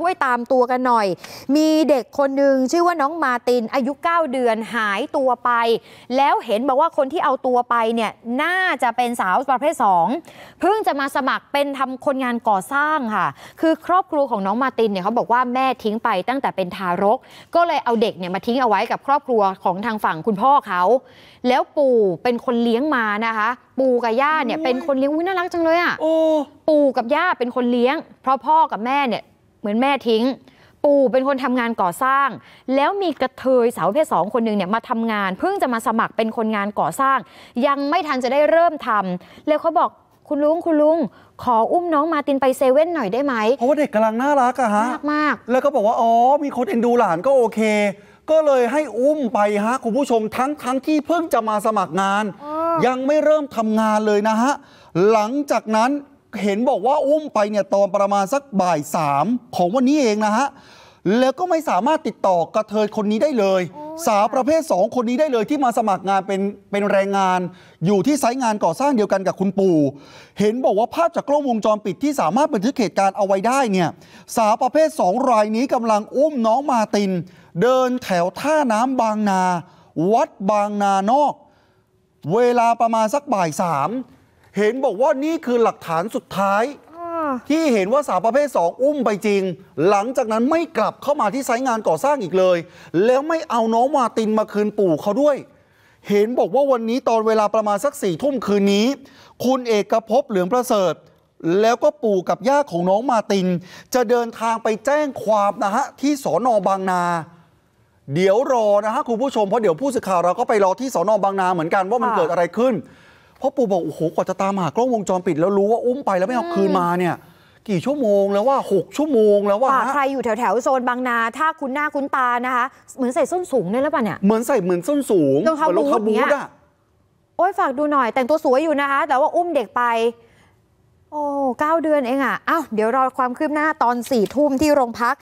ช่วยตามตัวกันหน่อย มีเด็กคนหนึ่งชื่อว่าน้องมาติน อายุ 9 เดือนหายตัวไป แล้วเห็นบอกว่าคนที่เอาตัวไปเนี่ยน่าจะเป็นสาวประเภท2เพิ่งจะมาสมัครเป็นทำคนงานก่อสร้างค่ะคือครอบครัวของน้องมาตินเนี่ยเขาบอกว่าแม่ทิ้งไปตั้งแต่เป็นทารก ก็เลยเอาเด็กเนี่ยมาทิ้งเอาไว้กับครอบครัวของทางฝั่งคุณพ่อเขา แล้วปู่เป็นคนเลี้ยงมานะคะ ปู่กับย่าเนี่ยเป็นคนเลี้ยงอุ้ยน่ารักจังเลยอ่ะปู่กับย่าเป็นคนเลี้ยง เพราะพ่อกับแม่เนี่ยเหมือนแม่ทิ้งปู่เป็นคนทำงานก่อสร้าง แล้วมีกระเทยสาวเพศสองคนหนึ่งเนี่ยมาทำงานเพิ่งจะมาสมัครเป็นคนงานก่อสร้าง ยังไม่ทันจะได้เริ่มทำ แล้วเขาบอกคุณลุงคุณลุงขออุ้มน้องมาตินไปเซเว่นหน่อยได้ไหมเพราะว่าเด็กกำลังน่ารักอะฮะมากมากแล้วก็บอกว่าอ๋อ มีคนเอ็นดูหลานก็โอเค ก็เลยให้อุ้มไปฮะคุณผู้ชมทั้งทั้งที่เพิ่งจะมาสมัครงาน ยังไม่เริ่มทำงานเลยนะฮะหลังจากนั้นเห็นบอกว่าอุ้มไปเนี่ยตอนประมาณสักบ่ายสามของวันนี้เองนะฮะแล้วก็ไม่สามารถติดต่อกระเทยคนนี้ได้เลยสาวประเภท 2 คนนี้ได้เลยที่มาสมัครงานเป็นเป็นแรงงาน อยู่ที่ไซต์งานก่อสร้างเดียวกันกับคุณปู่ เห็นบอกว่าภาพจากกล้องวงจรปิดที่สามารถบันทึกเหตุการณ์เอาไว้ได้เนี่ยสาวประเภท 2 รายนี้กำลังอุ้มน้องมาติน เดินแถวท่าน้ำบางนา วัดบางนานอก เวลาประมาณสักบ่ายสามเห็นบอกว่านี่คือหลักฐานสุดท้าย ที่เห็นว่าสาวประเภท2 อุ้มไปจริง หลังจากนั้นไม่กลับเข้ามาที่ไซต์งานก่อสร้างอีกเลย แล้วไม่เอาน้องมาตินมาคืนปู่เขาด้วย เห็นบอกว่าวันนี้ตอนเวลาประมาณสักสี่ทุ่มคืนนี้ คุณเอกภพเหลืองประเสริฐ แล้วก็ปู่กับ ย่าของน้องมาติน จะเดินทางไปแจ้งความนะฮะที่สอนอบางนา เดี๋ยวรอนะฮะคุณผู้ชมเพราะเดี๋ยวผู้สื่อข่าวเราก็ไปรอที่สอนอบางนาเหมือนกันว่ามันเกิดอะไรขึ้นพ่อปู่บอกโอ้โหกว่าจะตามหากล้องวงจรปิด แล้วรู้ว่าอุ้มไปแล้วไม่เอาคืนมาเนี่ย กี่ชั่วโมงแล้วว่า6ชั่วโมงแล้วว่าใครอยู่แถวแถวโซนบางนา ถ้าคุณหน้าคุณตานะคะเหมือนใส่ส้นสูงเนี่ยหรือเปล่าเนี่ยเหมือนใส่เหมือนส้นสูงรองเท้าบูทอะโอ้ยฝากดูหน่อยแต่งตัวสวยอยู่นะคะแต่ว่าอุ้มเด็กไป โอ้เก้าเดือนเองอ่ะอ้าวเดี๋ยวรอความคืบหน้าตอนสี่ทุ่มที่โรงพัก